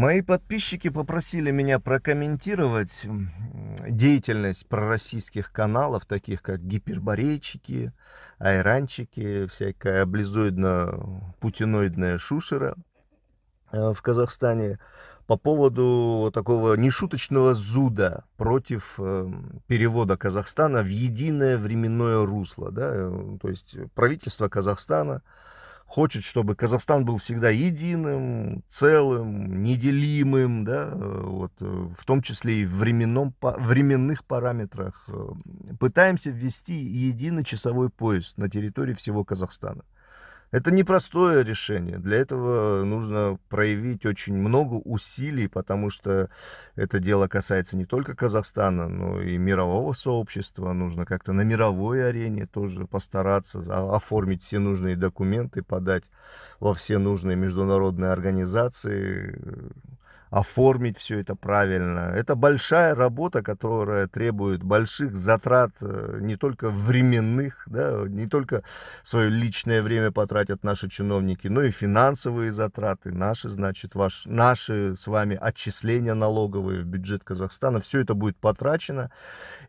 Мои подписчики попросили меня прокомментировать деятельность пророссийских каналов, таких как гиперборейчики, айранчики, всякая облизоидно-путиноидная шушера э, в Казахстане по поводу такого нешуточного зуда против э, перевода Казахстана в единое временное русло. Да? Э, то есть правительство Казахстана хочет, чтобы Казахстан был всегда единым, целым, неделимым, да, вот, э, в том числе и в временном, временных параметрах. Э, пытаемся ввести единый часовой пояс на территории всего Казахстана. Это непростое решение. Для этого нужно проявить очень много усилий, потому что это дело касается не только Казахстана, но и мирового сообщества. Нужно как-то на мировой арене тоже постараться оформить все нужные документы, подать во все нужные международные организации оформить все это правильно. Это большая работа, которая требует больших затрат э, не только временных, да, не только свое личное время потратят наши чиновники, но и финансовые затраты, наши, значит, ваш, наши с вами отчисления налоговые в бюджет Казахстана. Все это будет потрачено.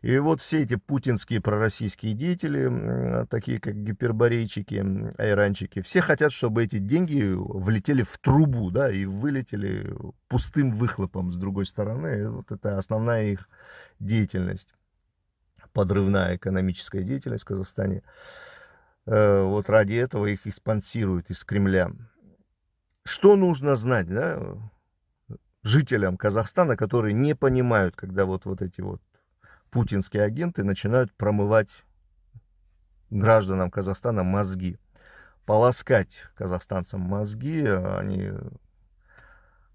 И вот все эти путинские пророссийские деятели, такие как гиперборейчики, айранчики, все хотят, чтобы эти деньги влетели в трубу, да, и вылетели пустые пустым выхлопом с другой стороны. Вот это основная их деятельность, подрывная экономическая деятельность в Казахстане. Э, вот ради этого их и спонсируют из Кремля. Что нужно знать, да, жителям Казахстана, которые не понимают, когда вот, вот эти вот путинские агенты начинают промывать гражданам Казахстана мозги полоскать казахстанцам мозги, а они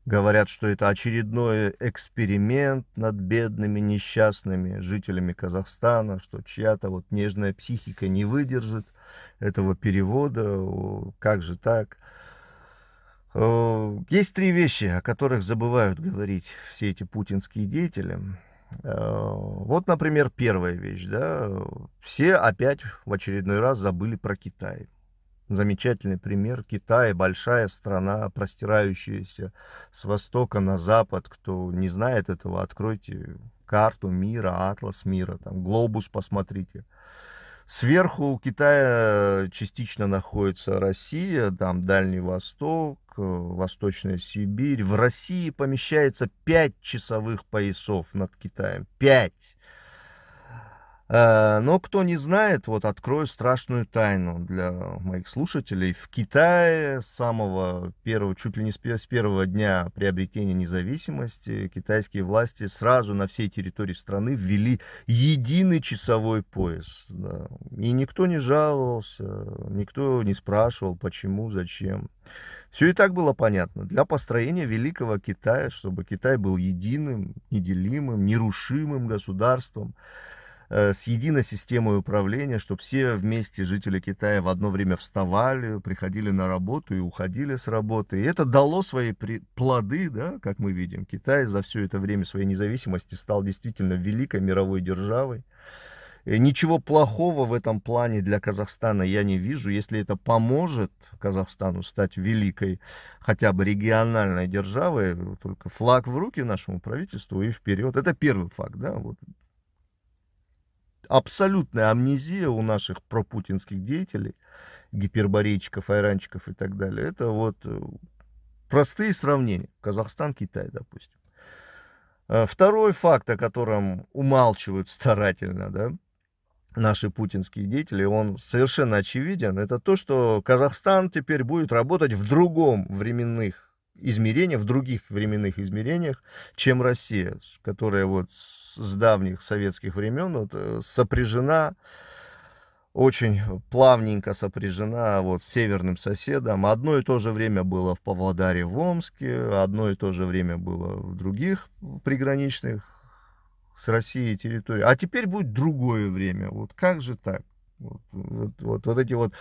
Говорят, что это очередной эксперимент над бедными несчастными жителями Казахстана, что чья-то вот нежная психика не выдержит этого перевода. Как же так? Есть три вещи, о которых забывают говорить все эти путинские деятели. Э, вот, например, первая вещь. Да? Все опять в очередной раз забыли про Китай замечательный пример. Китай – большая страна, простирающаяся с востока на запад. Кто не знает этого, откройте карту мира, атлас мира, там, глобус посмотрите. Сверху у Китая частично находится Россия, там Дальний Восток, э, Восточная Сибирь. В России помещается пять часовых поясов над Китаем. Пять. Э, но кто не знает, вот открою страшную тайну для моих слушателей. В Китае с самого первого, чуть ли не с первого дня приобретения независимости китайские власти сразу на всей территории страны ввели единый часовой пояс. И никто не жаловался, никто не спрашивал, почему, зачем. Все и так было понятно. Для построения великого Китая, чтобы Китай был единым, неделимым, нерушимым государством, Э, с единой системой управления, чтобы все вместе жители Китая в одно время вставали, приходили на работу и уходили с работы. И это дало свои плоды, да, как мы видим. Китай за все это время своей независимости стал действительно великой мировой державой. И э, ничего плохого в этом плане для Казахстана я не вижу, если это поможет Казахстану стать великой хотя бы региональной державой, э, только флаг в руки нашему правительству и вперед. Это первый факт, да, вот абсолютная амнезия у наших пропутинских деятелей, гиперборейчиков, айранчиков и так далее. Это вот э, простые сравнения. Казахстан, Китай, допустим. Э, второй факт, о котором умалчивают старательно, да, наши путинские деятели, он совершенно очевиден, это то, что Казахстан теперь будет работать в другом временных измерениях, в других временных измерениях, чем Россия, которая вот с давних советских времен вот, э, сопряжена очень плавненько сопряжена вот с северным соседом. Одно и то же время было в Павлодаре, в Омске, одно и то же время было в других приграничных с Россией территориях. А теперь будет другое время. Вот как же так? Вот, вот, вот, вот эти вот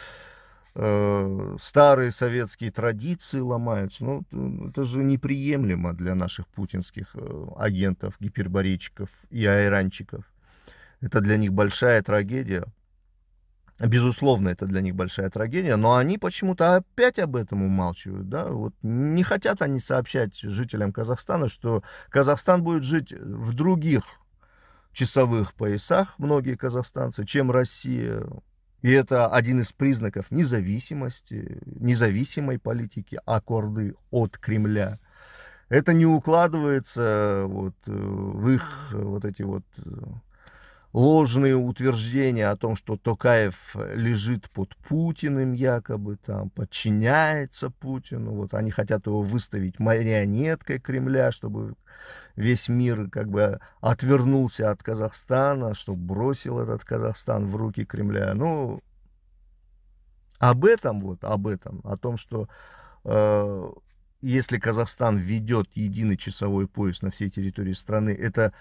Э, старые советские традиции ломаются. Ну, это же неприемлемо для наших путинских э, агентов, гиперборичиков и айранчиков. Это для них большая трагедия. Безусловно, это для них большая трагедия, но они почему-то опять об этом умалчивают. Да? Вот не хотят они сообщать жителям Казахстана, что Казахстан будет жить в других часовых поясах, многие казахстанцы, чем Россия. И это один из признаков независимости, независимой политики аккорды от Кремля. Это не укладывается э, вот, э, в их э, вот эти вот ложные утверждения о том, что Токаев э, лежит под Путиным якобы, там, подчиняется Путину, вот они хотят его выставить марионеткой Кремля, чтобы весь мир как бы отвернулся от Казахстана, чтобы бросил этот Казахстан в руки Кремля. Ну, об этом вот, об этом, о том, что э, если Казахстан ведет единый часовой пояс на всей территории страны, это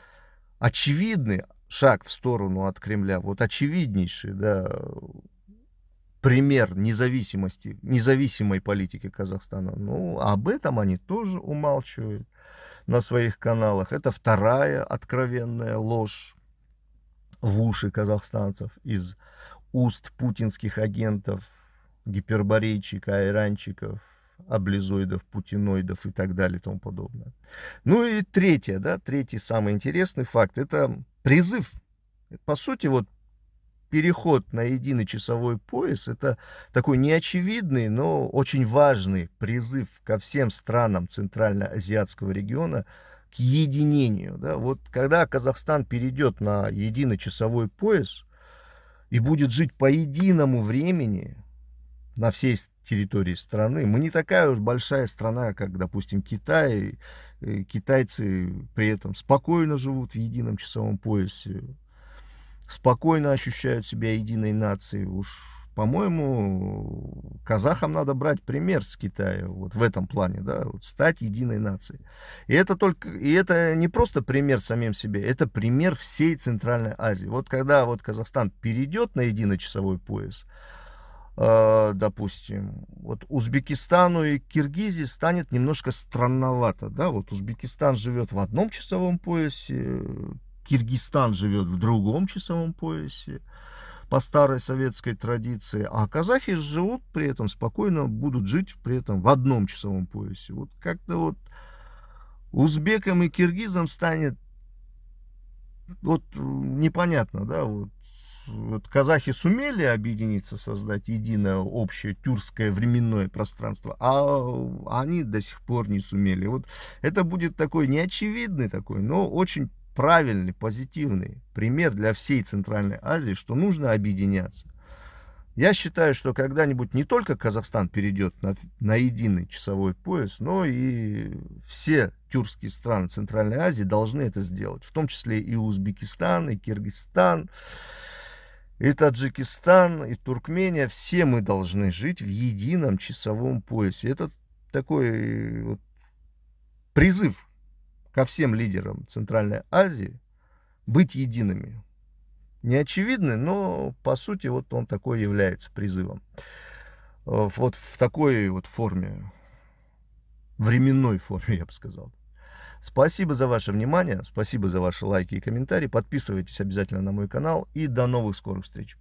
очевидный шаг в сторону от Кремля. Вот очевиднейший, да, пример независимости, независимой политики Казахстана. Ну, об этом они тоже умалчивают на своих каналах. Это вторая откровенная ложь в уши казахстанцев из уст путинских агентов, гиперборейчиков, айранчиков, облизоидов, путиноидов и так далее и тому подобное. Ну и третье, да, третий самый интересный факт, это призыв. По сути, вот переход на единый часовой пояс – это такой неочевидный, но очень важный призыв ко всем странам Центральноазиатского региона к единению. Да? Вот когда Казахстан перейдет на единый часовой пояс и будет жить по единому времени на всей территории страны. Мы не такая уж большая страна, как, допустим, Китай. Э, китайцы при этом спокойно живут в едином часовом поясе, спокойно ощущают себя единой нацией. Уж, по-моему, казахам надо брать пример с Китая вот в этом плане, да, вот стать единой нацией. И это только, и это не просто пример самим себе, это пример всей Центральной Азии. Вот когда вот Казахстан перейдет на единый часовой пояс, Э, допустим, вот Узбекистану и Киргизии станет немножко странновато, да, вот Узбекистан живет в одном часовом поясе, Киргизстан живет в другом часовом поясе, по старой советской традиции, а казахи живут при этом спокойно, будут жить при этом в одном часовом поясе. Вот как-то вот узбекам и киргизам станет вот непонятно, да, вот вот казахи сумели объединиться, создать единое общее тюркское временное пространство, а они до сих пор не сумели. Вот это будет такой неочевидный такой, но очень правильный, позитивный пример для всей Центральной Азии, что нужно объединяться. Я считаю, что когда-нибудь не только Казахстан перейдет на, на единый часовой пояс, но и все тюркские страны Центральной Азии должны это сделать, в том числе и Узбекистан, и Киргизстан, и Таджикистан, и Туркмения, все мы должны жить в едином часовом поясе. Это такой э, вот призыв ко всем лидерам Центральной Азии быть едиными. Не очевидный, но по сути вот он такой является призывом. Э, вот в такой вот форме, временной форме, я бы сказал. Спасибо за ваше внимание, спасибо за ваши лайки и комментарии. Подписывайтесь обязательно на мой канал и до новых скорых встреч.